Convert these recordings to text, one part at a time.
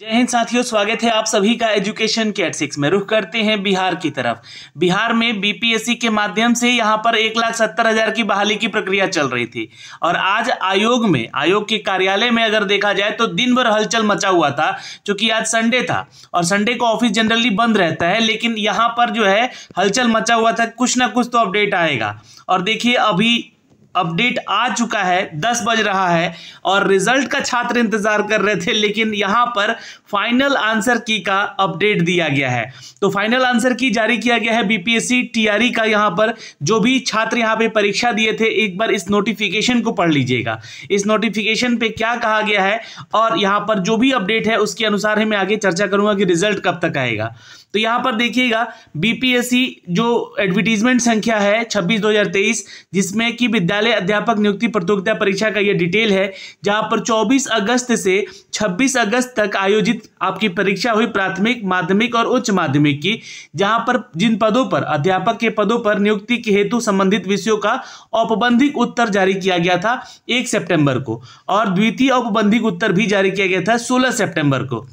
जय हिंद साथियों स्वागत है आप सभी का एजुकेशन के सिक्स में रुख करते हैं बिहार की तरफ बिहार में बीपीएससी के माध्यम से यहां पर एक लाख सत्तर हजार की बहाली की प्रक्रिया चल रही थी और आज आयोग में आयोग के कार्यालय में अगर देखा जाए तो दिन भर हलचल मचा हुआ था चूंकि आज संडे था और संडे को ऑफिस जनरली बंद रहता है लेकिन यहाँ पर जो है हलचल मचा हुआ था कुछ ना कुछ तो अपडेट आएगा और देखिए अभी अपडेट आ चुका है दस बज रहा है और रिजल्ट का छात्र इंतजार कर रहे थे लेकिन यहां पर फाइनल आंसर की का अपडेट दिया गया है तो फाइनल आंसर की जारी किया गया है बीपीएससी टीआरई e का यहां पर जो भी छात्र यहां पे परीक्षा दिए थे एक बार इस नोटिफिकेशन को पढ़ लीजिएगा इस नोटिफिकेशन पे क्या कहा गया है और यहां पर जो भी अपडेट है उसके अनुसार ही मैं आगे चर्चा करूंगा कि रिजल्ट कब तक आएगा तो यहां पर देखिएगा बीपीएससी जो एडवर्टीजमेंट संख्या है 26 2023 जिसमें कि विद्यालय अध्यापक नियुक्ति प्रतियोगिता परीक्षा का यह डिटेल है जहां पर 24 अगस्त से 26 अगस्त तक आयोजित आपकी परीक्षा हुई प्राथमिक माध्यमिक और उच्च माध्यमिक की जहां पर जिन पदों पर अध्यापक के पदों पर नियुक्ति के हेतु संबंधित विषयों का औपबंधिक उत्तर जारी किया गया था एक सेप्टेम्बर को और द्वितीय औपबंधिक उत्तर भी जारी किया गया था सोलह सेप्टेम्बर को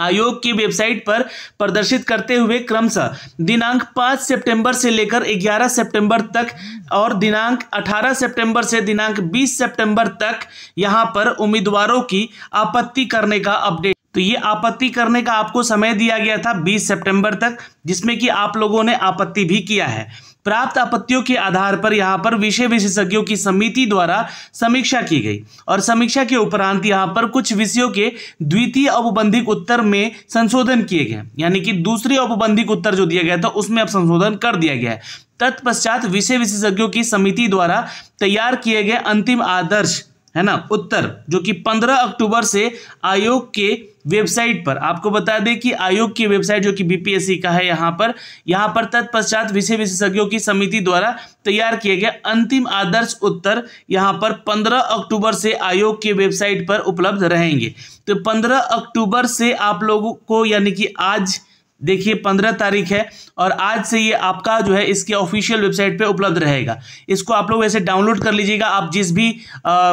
आयोग की वेबसाइट पर प्रदर्शित करते हुए क्रमशः दिनांक 5 सितंबर से लेकर 11 सितंबर तक और दिनांक 18 सितंबर से दिनांक 20 सितंबर तक यहां पर उम्मीदवारों की आपत्ति करने का अपडेट तो ये आपत्ति करने का आपको समय दिया गया था 20 सितंबर तक जिसमें कि आप लोगों ने आपत्ति भी किया है प्राप्त आपत्तियों के आधार पर यहाँ पर विषय विशेषज्ञों की समिति द्वारा समीक्षा की गई और समीक्षा के उपरांत यहाँ पर कुछ विषयों के द्वितीय औपबंधिक उत्तर में संशोधन किए गए यानी कि दूसरे औपबंधिक उत्तर जो दिया गया था उसमें अब संशोधन कर दिया गया है तत्पश्चात विषय विशेषज्ञों की समिति द्वारा तैयार किए गए अंतिम आदर्श है ना उत्तर जो कि 15 अक्टूबर से आयोग के वेबसाइट पर आपको बता दें कि आयोग की वेबसाइट जो कि बीपीएससी का है यहाँ पर यहाँ पर तत्पश्चात विषय विशेषज्ञों की समिति द्वारा तैयार किए गए अंतिम आदर्श उत्तर यहाँ पर 15 अक्टूबर से आयोग की वेबसाइट पर उपलब्ध रहेंगे तो 15 अक्टूबर से आप लोगों को यानी कि आज देखिए पंद्रह तारीख है और आज से ये आपका जो है इसके ऑफिशियल वेबसाइट पे उपलब्ध रहेगा इसको आप लोग ऐसे डाउनलोड कर लीजिएगा आप जिस भी आ,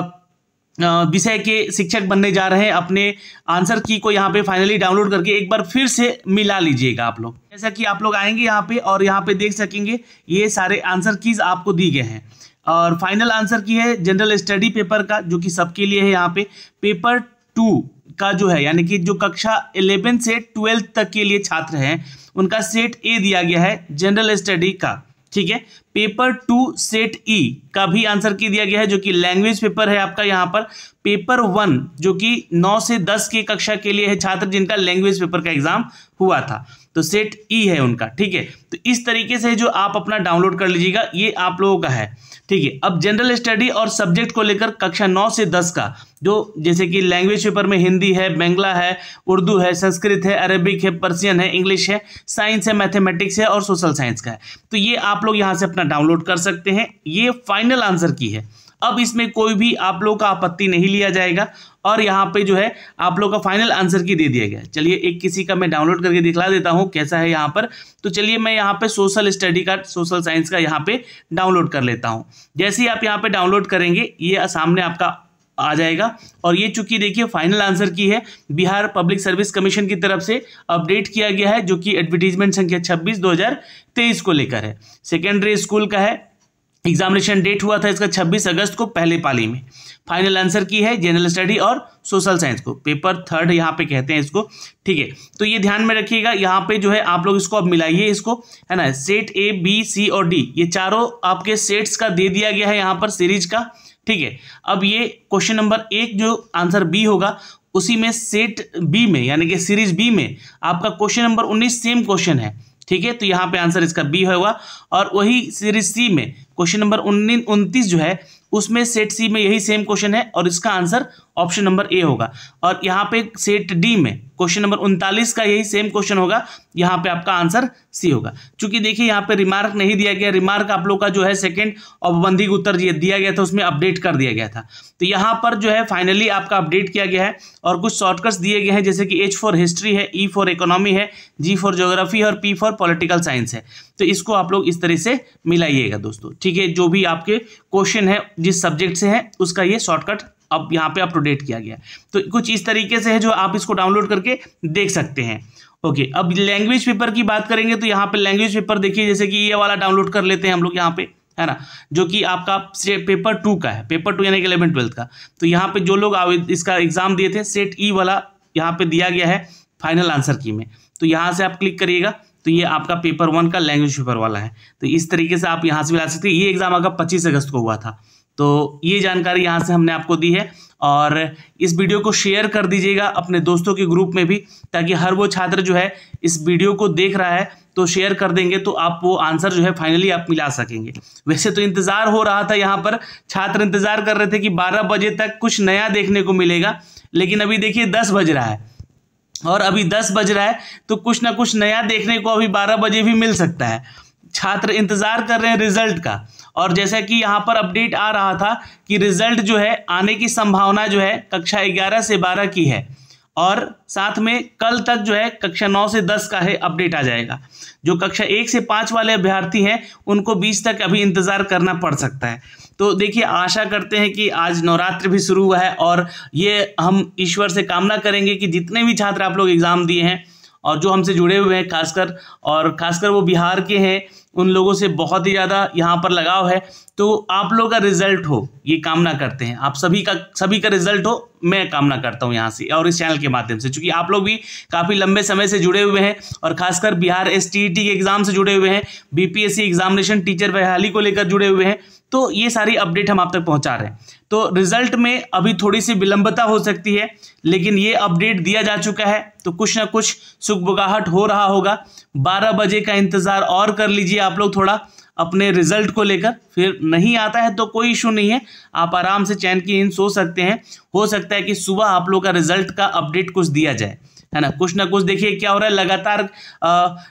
विषय के शिक्षक बनने जा रहे हैं अपने आंसर की को यहाँ पे फाइनली डाउनलोड करके एक बार फिर से मिला लीजिएगा आप लोग जैसा कि आप लोग आएंगे यहाँ पे और यहाँ पे देख सकेंगे ये सारे आंसर कीज आपको दी गए हैं और फाइनल आंसर की है जनरल स्टडी पेपर का जो कि सबके लिए है यहाँ पे पेपर टू का जो है यानी कि जो कक्षा इलेवेंथ से ट्वेल्थ तक के लिए छात्र हैं उनका सेट ए दिया गया है जनरल स्टडी का ठीक है पेपर टू सेट ई का भी आंसर की दिया गया है जो कि लैंग्वेज पेपर है आपका यहाँ पर पेपर वन जो कि नौ से दस की कक्षा के लिए है छात्र जिनका लैंग्वेज पेपर का एग्जाम हुआ था तो सेट ई e है उनका ठीक है तो इस तरीके से जो आप अपना डाउनलोड कर लीजिएगा ये आप लोगों का है ठीक है अब जनरल स्टडी और सब्जेक्ट को लेकर कक्षा नौ से दस का जो जैसे कि लैंग्वेज पेपर में हिंदी है बंगला है उर्दू है संस्कृत है अरबिक है पर्सियन है इंग्लिश है साइंस है मैथमेटिक्स है और सोशल साइंस का है तो ये आप लोग यहाँ से अपना डाउनलोड कर सकते हैं ये फाइनल आंसर की है अब इसमें कोई भी आप लोग का आपत्ति नहीं लिया जाएगा और यहाँ पे जो है आप लोग का फाइनल आंसर की दे दिया गया चलिए एक किसी का मैं डाउनलोड करके दिखला देता हूँ कैसा है यहाँ पर तो चलिए मैं यहाँ पे सोशल स्टडी का सोशल साइंस का यहाँ पे डाउनलोड कर लेता हूँ जैसे ही आप यहाँ पे डाउनलोड करेंगे ये सामने आपका आ जाएगा और ये चूंकि देखिए फाइनल आंसर की है बिहार पब्लिक सर्विस कमीशन की तरफ से अपडेट किया गया है जो कि एडवर्टीजमेंट संख्या 26 2023 को लेकर है सेकेंडरी स्कूल का है एग्जामिनेशन डेट हुआ था इसका 26 अगस्त को पहले पाली में फाइनल आंसर की है जनरल स्टडी और सोशल साइंस को पेपर थर्ड यहाँ पे कहते हैं इसको ठीक है तो ये ध्यान में रखिएगा यहाँ पे जो है आप लोग इसको अब मिलाइए इसको है ना सेट ए बी सी और डी ये चारों आपके सेट्स का दे दिया गया है यहाँ पर सीरीज का ठीक है अब ये क्वेश्चन नंबर एक जो आंसर बी होगा उसी में सेट बी में यानी कि सीरीज बी में आपका क्वेश्चन नंबर उन्नीस सेम क्वेश्चन है ठीक है तो यहाँ पे आंसर इसका बी होगा और वही सीरीज सी में क्वेश्चन नंबर उन्तीस जो है उसमें सेट सी में यही सेम क्वेश्चन है और इसका आंसर ऑप्शन नंबर ए होगा और यहाँ पे सेट डी में क्वेश्चन नंबर उनतालीस का यही सेम क्वेश्चन होगा यहाँ पे आपका आंसर सी होगा चूंकि देखिए यहाँ पे रिमार्क नहीं दिया गया रिमार्क आप लोग का जो है सेकंड औपबंधिक उत्तर दिया गया था उसमें अपडेट कर दिया गया था तो यहाँ पर जो है फाइनली आपका अपडेट किया गया है और कुछ शॉर्टकट्स दिए गए हैं जैसे कि एच फॉर हिस्ट्री है ई फॉर इकोनॉमी है जी फॉर ज्योग्राफी और पी फॉर पॉलिटिकल साइंस है तो इसको आप लोग इस तरह से मिलाइएगा दोस्तों ठीक है जो भी आपके क्वेश्चन है जिस सब्जेक्ट से है उसका ये शॉर्टकट अब यहाँ पे अपटूडेट किया गया तो कुछ इस तरीके से है जो आप इसको डाउनलोड करके देख सकते हैं ओके अब लैंग्वेज पेपर की बात करेंगे तो यहाँ पे लैंग्वेज पेपर देखिए जैसे कि ये वाला डाउनलोड कर लेते हैं हम लोग यहाँ पे है ना जो कि आपका पेपर टू का है पेपर टू यानी कि इलेवन ट्वेल्थ का तो यहाँ पे जो लोग इसका एग्जाम दिए थे सेट ई e वाला यहाँ पे दिया गया है फाइनल आंसर की में तो यहाँ से आप क्लिक करिएगा तो ये आपका पेपर वन का लैंग्वेज पेपर वाला है तो इस तरीके से आप यहाँ से भी ला सकते हैं ये एग्जाम आपका पच्चीस अगस्त को हुआ था तो ये जानकारी यहाँ से हमने आपको दी है और इस वीडियो को शेयर कर दीजिएगा अपने दोस्तों के ग्रुप में भी ताकि हर वो छात्र जो है इस वीडियो को देख रहा है तो शेयर कर देंगे तो आप वो आंसर जो है फाइनली आप मिला सकेंगे वैसे तो इंतज़ार हो रहा था यहाँ पर छात्र इंतज़ार कर रहे थे कि 12 बजे तक कुछ नया देखने को मिलेगा लेकिन अभी देखिए 10 बज रहा है और अभी 10 बज रहा है तो कुछ ना कुछ नया देखने को अभी बारह बजे भी मिल सकता है छात्र इंतज़ार कर रहे हैं रिजल्ट का और जैसा कि यहाँ पर अपडेट आ रहा था कि रिजल्ट जो है आने की संभावना जो है कक्षा ग्यारह से बारह की है और साथ में कल तक जो है कक्षा नौ से दस का है अपडेट आ जाएगा जो कक्षा एक से पाँच वाले अभ्यर्थी हैं उनको बीस तक अभी इंतज़ार करना पड़ सकता है तो देखिए आशा करते हैं कि आज नवरात्र भी शुरू हुआ है और ये हम ईश्वर से कामना करेंगे कि जितने भी छात्र आप लोग एग्ज़ाम दिए हैं और जो हमसे जुड़े हुए हैं खासकर और खासकर वो बिहार के हैं उन लोगों से बहुत ही ज़्यादा यहाँ पर लगाव है तो आप लोगों का रिजल्ट हो ये कामना करते हैं आप सभी का सभी का रिजल्ट हो मैं कामना करता हूँ यहाँ से और इस चैनल के माध्यम से क्योंकि आप लोग भी काफ़ी लंबे समय से जुड़े हुए हैं और खासकर बिहार एस e के एग्ज़ाम से जुड़े हुए हैं बी एग्जामिनेशन टीचर बहाली को लेकर जुड़े हुए हैं तो ये सारी अपडेट हम आप तक पहुँचा रहे हैं तो रिजल्ट में अभी थोड़ी सी विलंबता हो सकती है लेकिन ये अपडेट दिया जा चुका है तो कुछ ना कुछ सुखबुगाहट हो रहा होगा बारह बजे का इंतज़ार और कर लीजिए आप लोग थोड़ा अपने रिजल्ट को लेकर फिर नहीं आता है तो कोई इशू नहीं है आप आराम से चैन की इन सो सकते हैं हो सकता है कि सुबह आप लोग का रिजल्ट का अपडेट कुछ दिया जाए है ना कुछ ना कुछ देखिए क्या हो रहा है लगातार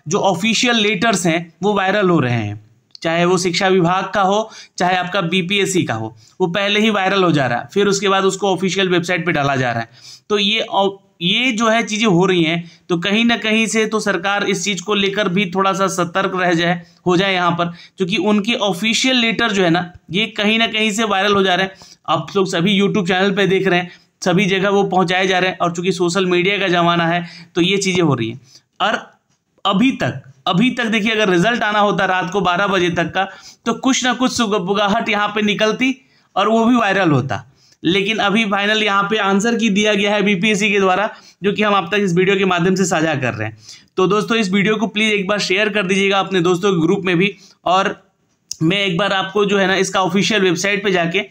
जो ऑफिशियल लेटर्स हैं वो वायरल हो रहे हैं चाहे वो शिक्षा विभाग का हो चाहे आपका बीपीएससी का हो वो पहले ही वायरल हो जा रहा है फिर उसके बाद उसको ऑफिशियल वेबसाइट पे डाला जा रहा है तो ये ये जो है चीज़ें हो रही हैं तो कहीं ना कहीं से तो सरकार इस चीज़ को लेकर भी थोड़ा सा सतर्क रह जाए हो जाए यहाँ पर क्योंकि उनके ऑफिशियल लेटर जो है ना ये कहीं ना कहीं से वायरल हो जा रहे हैं आप लोग सभी यूट्यूब चैनल पर देख रहे हैं सभी जगह वो पहुँचाए जा रहे हैं और चूंकि सोशल मीडिया का ज़माना है तो ये चीज़ें हो रही हैं और अभी तक अभी तक देखिए अगर रिजल्ट आना होता रात को बारह बजे तक का तो कुछ ना कुछ सुगबुगाहट यहाँ पे निकलती और वो भी वायरल होता लेकिन अभी फाइनल यहाँ पे आंसर की दिया गया है बीपीएससी के द्वारा जो कि हम आप तक इस वीडियो के माध्यम से साझा कर रहे हैं तो दोस्तों इस वीडियो को प्लीज़ एक बार शेयर कर दीजिएगा अपने दोस्तों के ग्रुप में भी और मैं एक बार आपको जो है ना इसका ऑफिशियल वेबसाइट पर जाके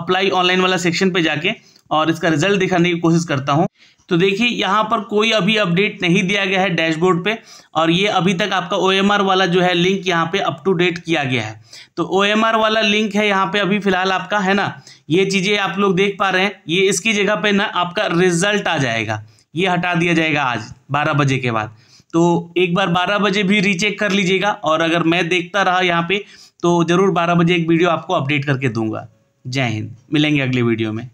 अप्लाई ऑनलाइन वाला सेक्शन पर जाके और इसका रिजल्ट दिखाने की कोशिश करता हूँ तो देखिए यहाँ पर कोई अभी अपडेट नहीं दिया गया है डैशबोर्ड पे और ये अभी तक आपका ओ वाला जो है लिंक यहाँ पे अप टू डेट किया गया है तो ओ वाला लिंक है यहाँ पे अभी फिलहाल आपका है ना ये चीज़ें आप लोग देख पा रहे हैं ये इसकी जगह पे ना आपका रिजल्ट आ जाएगा ये हटा दिया जाएगा आज बारह बजे के बाद तो एक बार बारह बजे भी रीचेक कर लीजिएगा और अगर मैं देखता रहा यहाँ पर तो ज़रूर बारह बजे एक वीडियो आपको अपडेट करके दूंगा जय हिंद मिलेंगे अगले वीडियो में